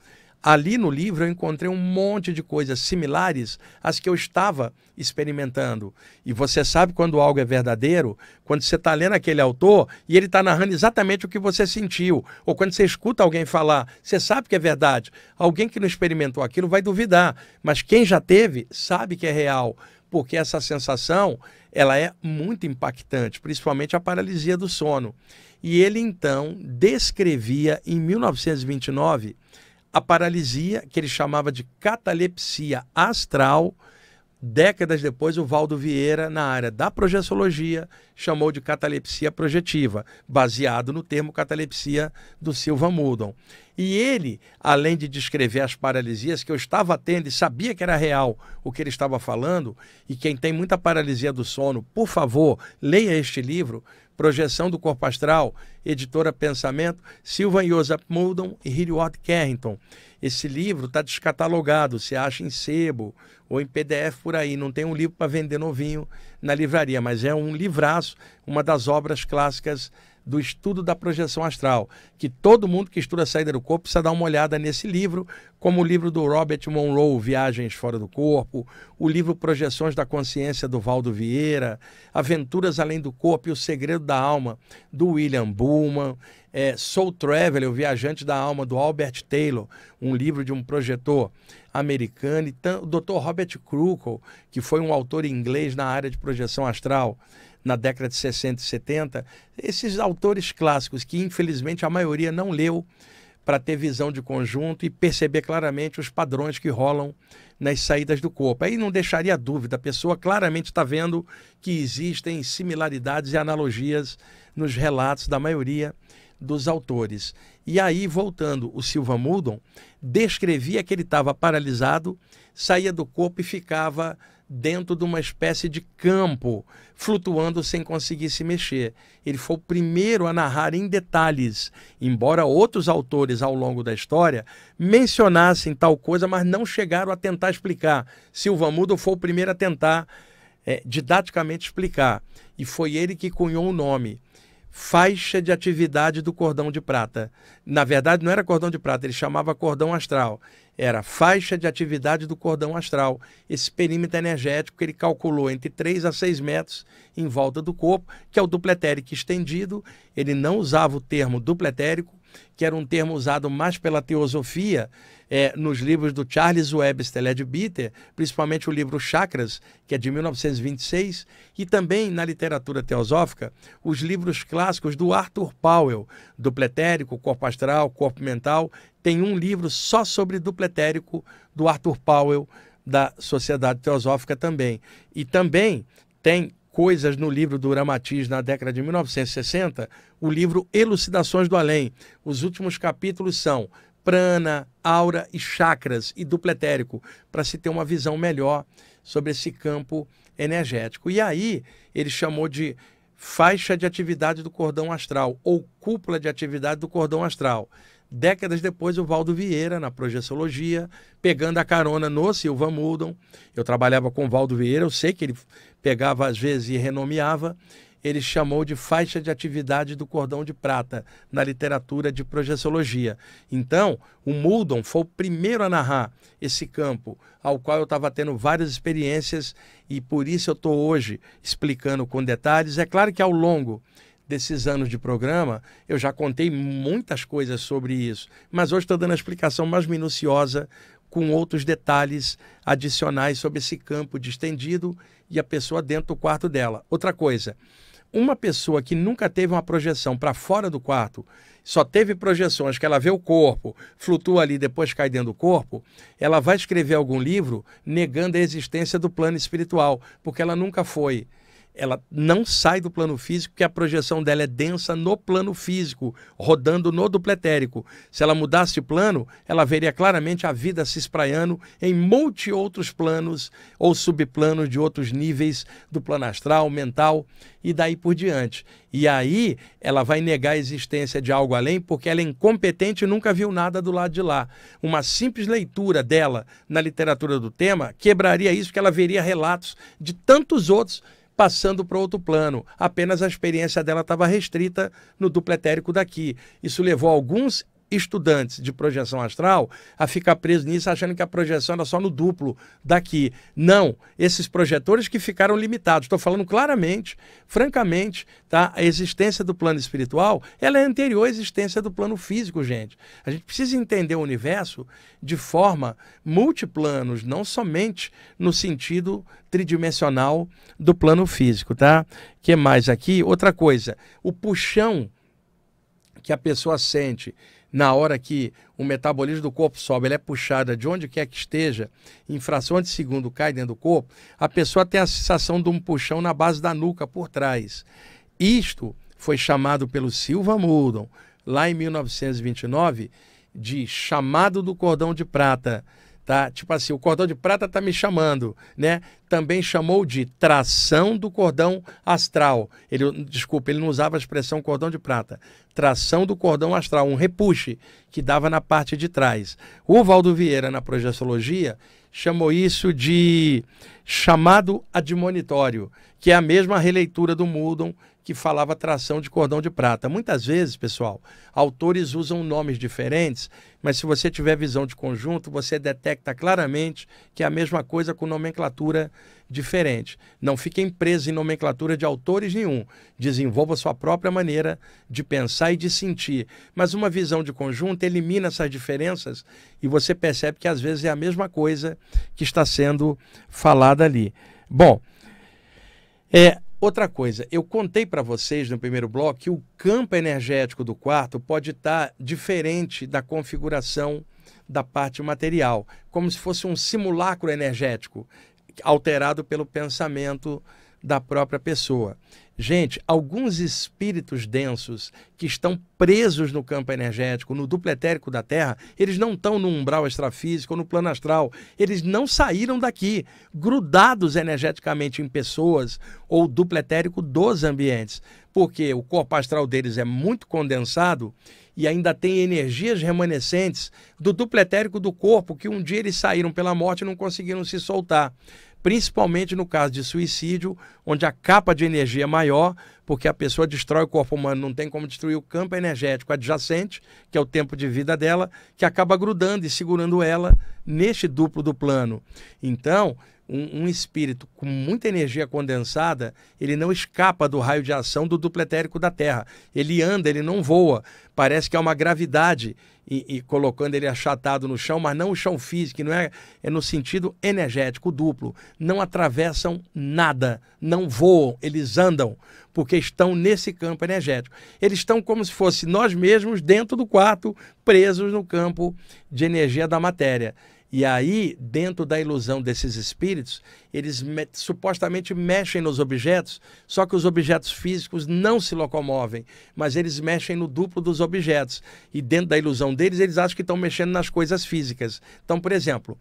ali no livro eu encontrei um monte de coisas similares às que eu estava experimentando. E você sabe quando algo é verdadeiro, quando você está lendo aquele autor e ele está narrando exatamente o que você sentiu. Ou quando você escuta alguém falar, você sabe que é verdade. Alguém que não experimentou aquilo vai duvidar. Mas quem já teve sabe que é real. Porque essa sensação ela é muito impactante, principalmente a paralisia do sono. E ele então descrevia em 1929 a paralisia, que ele chamava de catalepsia astral. Décadas depois, o Valdo Vieira, na área da projeciologia, chamou de catalepsia projetiva, baseado no termo catalepsia do Silva Mudon. E ele, além de descrever as paralisias que eu estava tendo e sabia que era real o que ele estava falando, e quem tem muita paralisia do sono, por favor, leia este livro, Projeção do Corpo Astral, editora Pensamento, Silvan Joseph Muldon e Hilliard Carrington. Esse livro está descatalogado, se acha em sebo ou em PDF por aí. Não tem um livro para vender novinho na livraria, mas é um livraço, uma das obras clássicas do estudo da projeção astral, que todo mundo que estuda a saída do corpo precisa dar uma olhada nesse livro, como o livro do Robert Monroe, Viagens Fora do Corpo, o livro Projeções da Consciência do Valdo Vieira, Aventuras Além do Corpo e o Segredo da Alma, do William Bullman, é, Soul Traveler, O Viajante da Alma, do Albert Taylor, um livro de um projetor americano, e o Dr. Robert Crookle, que foi um autor inglês na área de projeção astral na década de 60 e 70, esses autores clássicos que infelizmente a maioria não leu para ter visão de conjunto e perceber claramente os padrões que rolam nas saídas do corpo. Aí não deixaria dúvida, a pessoa claramente está vendo que existem similaridades e analogias nos relatos da maioria dos autores. E aí, voltando, o Silva Muldon descrevia que ele estava paralisado, saía do corpo e ficava dentro de uma espécie de campo, flutuando sem conseguir se mexer. Ele foi o primeiro a narrar em detalhes, embora outros autores ao longo da história mencionassem tal coisa, mas não chegaram a tentar explicar. Silva Mudo foi o primeiro a tentar é, didaticamente explicar, e foi ele que cunhou o nome faixa de atividade do cordão de prata. Na verdade, não era cordão de prata, ele chamava cordão astral. Era faixa de atividade do cordão astral. Esse perímetro energético que ele calculou entre 3 a 6 metros em volta do corpo, que é o dupletérico estendido. Ele não usava o termo dupletérico, que era um termo usado mais pela teosofia é, nos livros do Charles Webster Leadbeater, principalmente o livro Chakras, que é de 1926, e também na literatura teosófica, os livros clássicos do Arthur Powell, Dupletérico, Corpo Astral, Corpo Mental, tem um livro só sobre dupletérico do Arthur Powell, da Sociedade Teosófica também. E também tem coisas no livro do Ramatiz na década de 1960, o livro Elucidações do Além. Os últimos capítulos são prana, aura e chakras e dupletérico, para se ter uma visão melhor sobre esse campo energético. E aí ele chamou de faixa de atividade do cordão astral ou cúpula de atividade do cordão astral. Décadas depois, o Valdo Vieira, na projeciologia, pegando a carona no Silva Mudon. Eu trabalhava com o Valdo Vieira, eu sei que ele pegava às vezes e renomeava, ele chamou de faixa de atividade do cordão de prata na literatura de projeciologia. Então, o Muldon foi o primeiro a narrar esse campo, ao qual eu estava tendo várias experiências e por isso eu estou hoje explicando com detalhes. É claro que ao longo desses anos de programa, eu já contei muitas coisas sobre isso, mas hoje estou dando a explicação mais minuciosa com outros detalhes adicionais sobre esse campo de e a pessoa dentro do quarto dela. Outra coisa, uma pessoa que nunca teve uma projeção para fora do quarto, só teve projeções que ela vê o corpo, flutua ali, depois cai dentro do corpo, ela vai escrever algum livro negando a existência do plano espiritual, porque ela nunca foi ela não sai do plano físico, porque a projeção dela é densa no plano físico, rodando no dupletérico. Se ela mudasse de plano, ela veria claramente a vida se espraiando em multi outros planos ou subplanos de outros níveis do plano astral, mental e daí por diante. E aí ela vai negar a existência de algo além porque ela é incompetente e nunca viu nada do lado de lá. Uma simples leitura dela na literatura do tema quebraria isso, que ela veria relatos de tantos outros passando para outro plano. Apenas a experiência dela estava restrita no dupletérico daqui. Isso levou alguns estudantes de projeção astral a ficar presos nisso, achando que a projeção era só no duplo daqui. Não, esses projetores que ficaram limitados. Estou falando claramente, francamente, tá? A existência do plano espiritual, ela é anterior à existência do plano físico, gente. A gente precisa entender o universo de forma multiplanos, não somente no sentido tridimensional do plano físico, tá? Que mais aqui? Outra coisa, o puxão que a pessoa sente na hora que o metabolismo do corpo sobe, ela é puxada de onde quer que esteja, em fração de segundo cai dentro do corpo, a pessoa tem a sensação de um puxão na base da nuca por trás. Isto foi chamado pelo Silva Muldon, lá em 1929, de chamado do cordão de prata tá? Tipo assim, o cordão de prata tá me chamando, né? Também chamou de tração do cordão astral. Ele, desculpa, ele não usava a expressão cordão de prata. Tração do cordão astral, um repuxe que dava na parte de trás. O Valdo Vieira na projeciologia chamou isso de chamado admonitório, que é a mesma releitura do Mudon que falava tração de cordão de prata. Muitas vezes, pessoal, autores usam nomes diferentes, mas se você tiver visão de conjunto, você detecta claramente que é a mesma coisa com nomenclatura diferente. Não fique preso em nomenclatura de autores nenhum. Desenvolva sua própria maneira de pensar e de sentir. Mas uma visão de conjunto elimina essas diferenças e você percebe que às vezes é a mesma coisa que está sendo falada ali. Bom, é, Outra coisa, eu contei para vocês no primeiro bloco que o campo energético do quarto pode estar tá diferente da configuração da parte material, como se fosse um simulacro energético alterado pelo pensamento da própria pessoa. Gente, alguns espíritos densos que estão presos no campo energético, no duplo etérico da Terra, eles não estão no umbral extrafísico, no plano astral. Eles não saíram daqui, grudados energeticamente em pessoas ou duplo etérico dos ambientes, porque o corpo astral deles é muito condensado e ainda tem energias remanescentes do duplo etérico do corpo que um dia eles saíram pela morte e não conseguiram se soltar principalmente no caso de suicídio, onde a capa de energia é maior, porque a pessoa destrói o corpo humano, não tem como destruir o campo energético adjacente, que é o tempo de vida dela, que acaba grudando e segurando ela neste duplo do plano. Então, um, um, espírito com muita energia condensada, ele não escapa do raio de ação do duplo etérico da Terra. Ele anda, ele não voa. Parece que há uma gravidade e, e colocando ele achatado no chão, mas não o chão físico, não é, é no sentido energético duplo. Não atravessam nada, não voam, eles andam, porque estão nesse campo energético. Eles estão como se fosse nós mesmos dentro do quarto, presos no campo de energia da matéria. E aí, dentro da ilusão desses espíritos, eles me supostamente mexem nos objetos, só que os objetos físicos não se locomovem, mas eles mexem no duplo dos objetos. E dentro da ilusão deles, eles acham que estão mexendo nas coisas físicas. Então, por exemplo,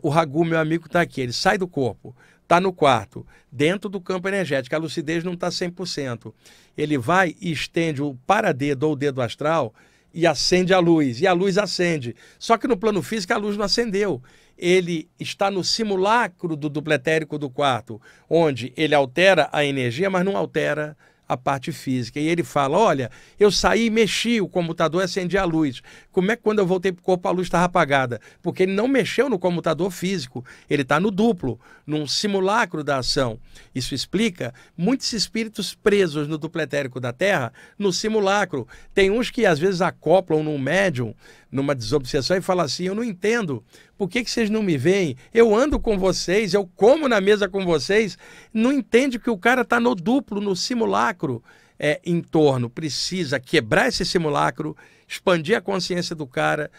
o Ragu, meu amigo, está aqui, ele sai do corpo, está no quarto, dentro do campo energético, a lucidez não está 100%. Ele vai e estende o paradedo ou o dedo astral e acende a luz, e a luz acende. Só que no plano físico a luz não acendeu. Ele está no simulacro do dupletérico do quarto, onde ele altera a energia, mas não altera a parte física. E ele fala: Olha, eu saí e mexi, o computador acendi a luz. Como é que quando eu voltei para o corpo a luz estava apagada? Porque ele não mexeu no computador físico, ele está no duplo, num simulacro da ação. Isso explica muitos espíritos presos no dupletérico da Terra, no simulacro. Tem uns que às vezes acoplam num médium numa desobsessão e fala assim: Eu não entendo, por que, que vocês não me veem? Eu ando com vocês, eu como na mesa com vocês. Não entende que o cara está no duplo, no simulacro é, em torno. Precisa quebrar esse simulacro, expandir a consciência do cara,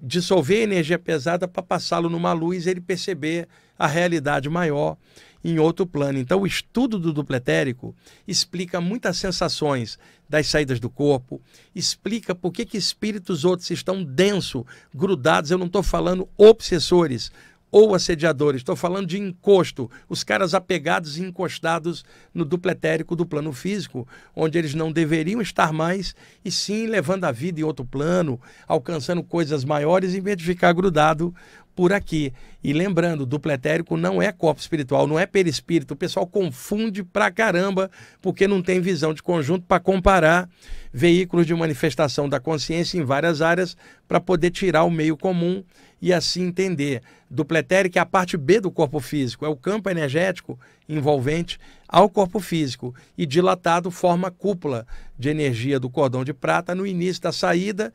dissolver a energia pesada para passá-lo numa luz e ele perceber a realidade maior em outro plano. Então, o estudo do dupletérico explica muitas sensações das saídas do corpo, explica por que, que espíritos outros estão denso, grudados. Eu não estou falando obsessores ou assediadores, estou falando de encosto, os caras apegados e encostados no dupletérico do plano físico, onde eles não deveriam estar mais, e sim levando a vida em outro plano, alcançando coisas maiores, em vez de ficar grudado por aqui. E lembrando, duplo etérico não é corpo espiritual, não é perispírito. O pessoal confunde pra caramba, porque não tem visão de conjunto para comparar veículos de manifestação da consciência em várias áreas para poder tirar o meio comum e assim entender. Duplo etérico é a parte B do corpo físico, é o campo energético envolvente ao corpo físico e dilatado forma cúpula de energia do cordão de prata no início da saída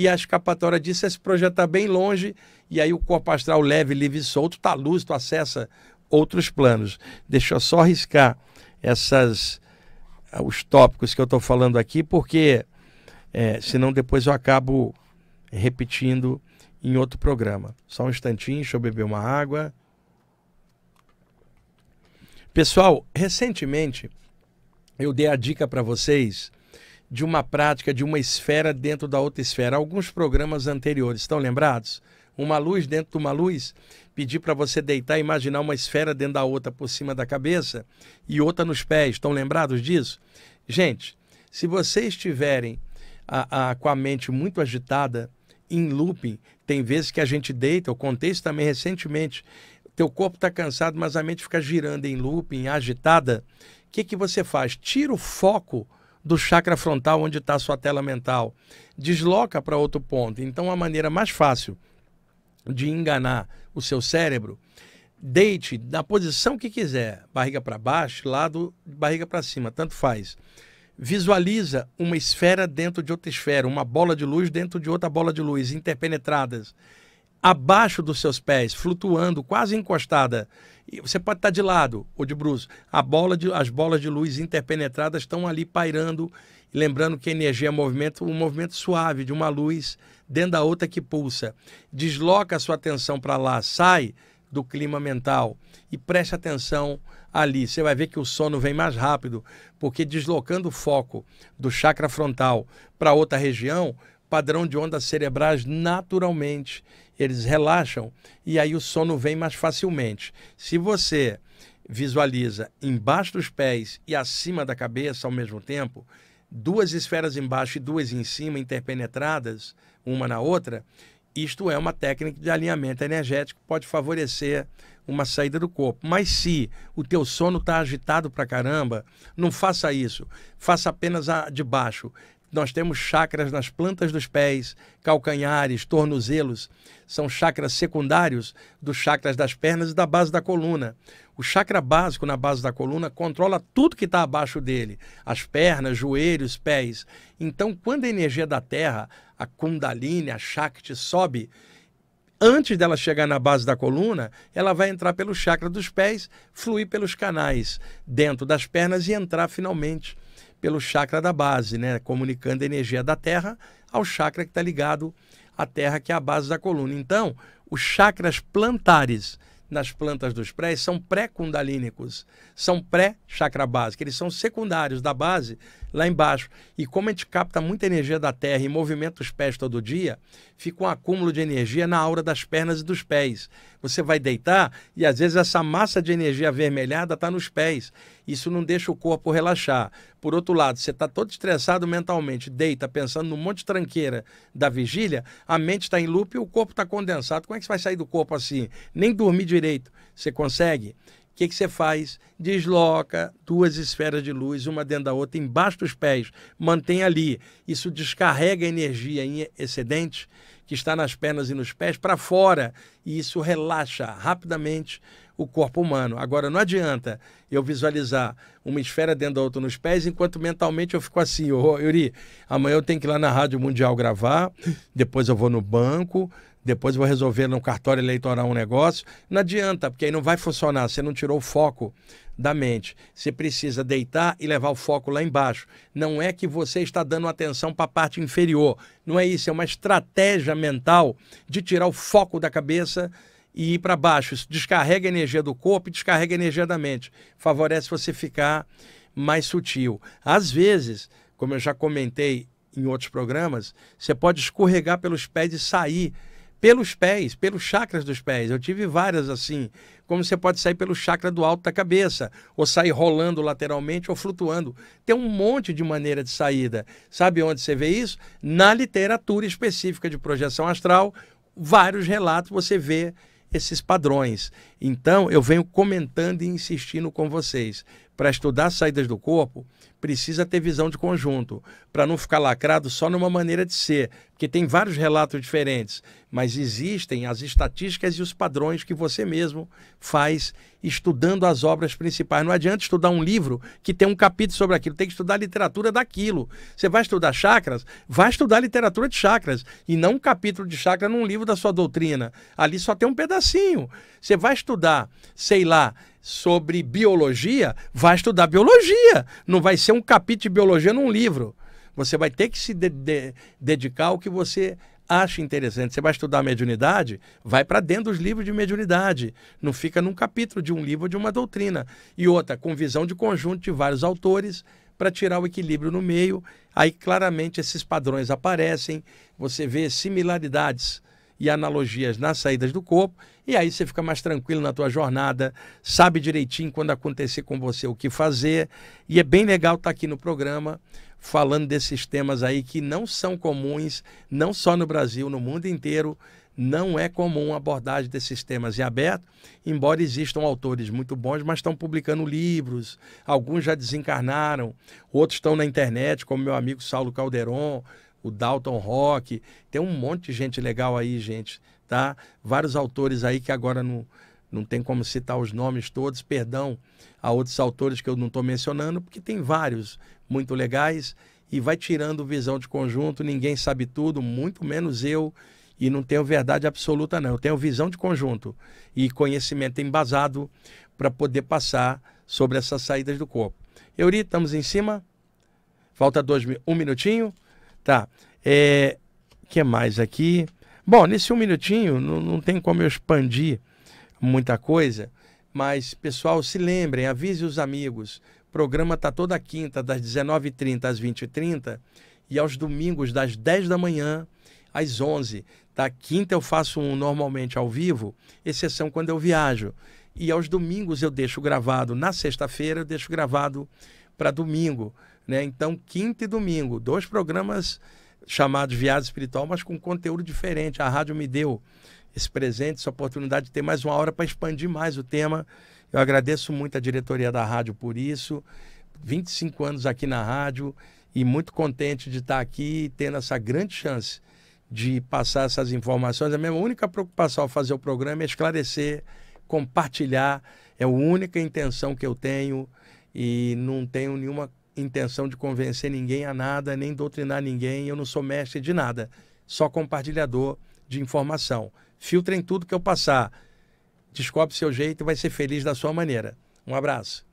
e a escapatória disso é se projetar tá bem longe, e aí o corpo astral leve, livre e solto, está luz, tu acessa outros planos. Deixa eu só riscar essas, ah, os tópicos que eu estou falando aqui, porque é, senão depois eu acabo repetindo em outro programa. Só um instantinho, deixa eu beber uma água. Pessoal, recentemente eu dei a dica para vocês de uma prática, de uma esfera dentro da outra esfera. Alguns programas anteriores, estão lembrados? Uma luz dentro de uma luz, pedir para você deitar e imaginar uma esfera dentro da outra por cima da cabeça e outra nos pés. Estão lembrados disso? Gente, se vocês estiverem a, a, com a mente muito agitada, em looping, tem vezes que a gente deita, eu contei isso também recentemente, teu corpo está cansado, mas a mente fica girando em looping, agitada. O que, que você faz? Tira o foco do chakra frontal, onde está a sua tela mental. Desloca para outro ponto. Então, a maneira mais fácil de enganar o seu cérebro, deite na posição que quiser, barriga para baixo, lado, barriga para cima, tanto faz. Visualiza uma esfera dentro de outra esfera, uma bola de luz dentro de outra bola de luz, interpenetradas abaixo dos seus pés, flutuando, quase encostada. E você pode estar de lado ou de bruxo. A bola de, as bolas de luz interpenetradas estão ali pairando, lembrando que energia é movimento, um movimento suave de uma luz dentro da outra que pulsa. Desloca a sua atenção para lá, sai do clima mental e preste atenção ali. Você vai ver que o sono vem mais rápido, porque deslocando o foco do chakra frontal para outra região, padrão de ondas cerebrais naturalmente eles relaxam e aí o sono vem mais facilmente. Se você visualiza embaixo dos pés e acima da cabeça ao mesmo tempo, duas esferas embaixo e duas em cima interpenetradas uma na outra, isto é uma técnica de alinhamento energético que pode favorecer uma saída do corpo. Mas se o teu sono está agitado para caramba, não faça isso. Faça apenas a de baixo. Nós temos chakras nas plantas dos pés, calcanhares, tornozelos. São chakras secundários dos chakras das pernas e da base da coluna. O chakra básico na base da coluna controla tudo que está abaixo dele: as pernas, joelhos, pés. Então, quando a energia da Terra, a Kundalini, a Shakti, sobe, antes dela chegar na base da coluna, ela vai entrar pelo chakra dos pés, fluir pelos canais dentro das pernas e entrar finalmente pelo chakra da base, né? comunicando a energia da Terra ao chakra que está ligado à Terra, que é a base da coluna. Então, os chakras plantares nas plantas dos prés são pré-kundalínicos, são pré-chakra básica, eles são secundários da base lá embaixo. E como a gente capta muita energia da Terra e movimenta os pés todo dia, fica um acúmulo de energia na aura das pernas e dos pés. Você vai deitar e às vezes essa massa de energia avermelhada está nos pés. Isso não deixa o corpo relaxar. Por outro lado, você está todo estressado mentalmente, deita pensando num monte de tranqueira da vigília, a mente está em loop e o corpo está condensado. Como é que você vai sair do corpo assim? Nem dormir direito. Você consegue? que, que você faz? Desloca duas esferas de luz, uma dentro da outra, embaixo dos pés, mantém ali. Isso descarrega a energia em excedente que está nas pernas e nos pés para fora, e isso relaxa rapidamente o corpo humano. Agora, não adianta eu visualizar uma esfera dentro da outra nos pés, enquanto mentalmente eu fico assim, ô oh, Yuri, amanhã eu tenho que ir lá na Rádio Mundial gravar, depois eu vou no banco, depois vou resolver no cartório eleitoral um negócio. Não adianta, porque aí não vai funcionar, você não tirou o foco da mente. Você precisa deitar e levar o foco lá embaixo. Não é que você está dando atenção para a parte inferior. Não é isso, é uma estratégia mental de tirar o foco da cabeça e ir para baixo. Isso descarrega a energia do corpo e descarrega a energia da mente. Favorece você ficar mais sutil. Às vezes, como eu já comentei em outros programas, você pode escorregar pelos pés e sair pelos pés, pelos chakras dos pés. Eu tive várias assim, como você pode sair pelo chakra do alto da cabeça, ou sair rolando lateralmente ou flutuando. Tem um monte de maneira de saída. Sabe onde você vê isso? Na literatura específica de projeção astral, vários relatos você vê esses padrões. Então, eu venho comentando e insistindo com vocês. Para estudar saídas do corpo, precisa ter visão de conjunto, para não ficar lacrado só numa maneira de ser, porque tem vários relatos diferentes, mas existem as estatísticas e os padrões que você mesmo faz estudando as obras principais. Não adianta estudar um livro que tem um capítulo sobre aquilo, tem que estudar a literatura daquilo. Você vai estudar chakras? Vai estudar a literatura de chakras, e não um capítulo de chakra num livro da sua doutrina. Ali só tem um pedacinho. Você vai estudar estudar, sei lá, sobre biologia, vai estudar biologia. Não vai ser um capítulo de biologia num livro. Você vai ter que se de de dedicar ao que você acha interessante. Você vai estudar mediunidade? Vai para dentro dos livros de mediunidade. Não fica num capítulo de um livro ou de uma doutrina. E outra, com visão de conjunto de vários autores para tirar o equilíbrio no meio. Aí claramente esses padrões aparecem, você vê similaridades e analogias nas saídas do corpo e aí você fica mais tranquilo na tua jornada, sabe direitinho quando acontecer com você o que fazer. E é bem legal estar tá aqui no programa falando desses temas aí que não são comuns, não só no Brasil, no mundo inteiro. Não é comum a abordagem desses temas em aberto, embora existam autores muito bons, mas estão publicando livros. Alguns já desencarnaram, outros estão na internet, como meu amigo Saulo Calderon, o Dalton Rock. Tem um monte de gente legal aí, gente, tá? Vários autores aí que agora não, não tem como citar os nomes todos, perdão a outros autores que eu não estou mencionando, porque tem vários muito legais e vai tirando visão de conjunto, ninguém sabe tudo, muito menos eu, e não tenho verdade absoluta, não. Eu tenho visão de conjunto e conhecimento embasado para poder passar sobre essas saídas do corpo. Euri, estamos em cima? Falta dois, um minutinho. Tá. É, que mais aqui? Bom, nesse um minutinho não, não tem como eu expandir muita coisa, mas pessoal, se lembrem, avise os amigos. O programa está toda quinta, das 19h30 às 20h30 e aos domingos, das 10 da manhã às 11. Da tá? Quinta eu faço um normalmente ao vivo, exceção quando eu viajo. E aos domingos eu deixo gravado. Na sexta-feira eu deixo gravado para domingo. Né? Então, quinta e domingo, dois programas chamados Viado Espiritual, mas com conteúdo diferente. A rádio me deu esse presente, essa oportunidade de ter mais uma hora para expandir mais o tema. Eu agradeço muito a diretoria da rádio por isso. 25 anos aqui na rádio e muito contente de estar aqui tendo essa grande chance de passar essas informações. A minha única preocupação ao fazer o programa é esclarecer, compartilhar. É a única intenção que eu tenho e não tenho nenhuma intenção de convencer ninguém a nada, nem doutrinar ninguém, eu não sou mestre de nada, só compartilhador de informação. Filtrem tudo que eu passar. Descobre seu jeito e vai ser feliz da sua maneira. Um abraço.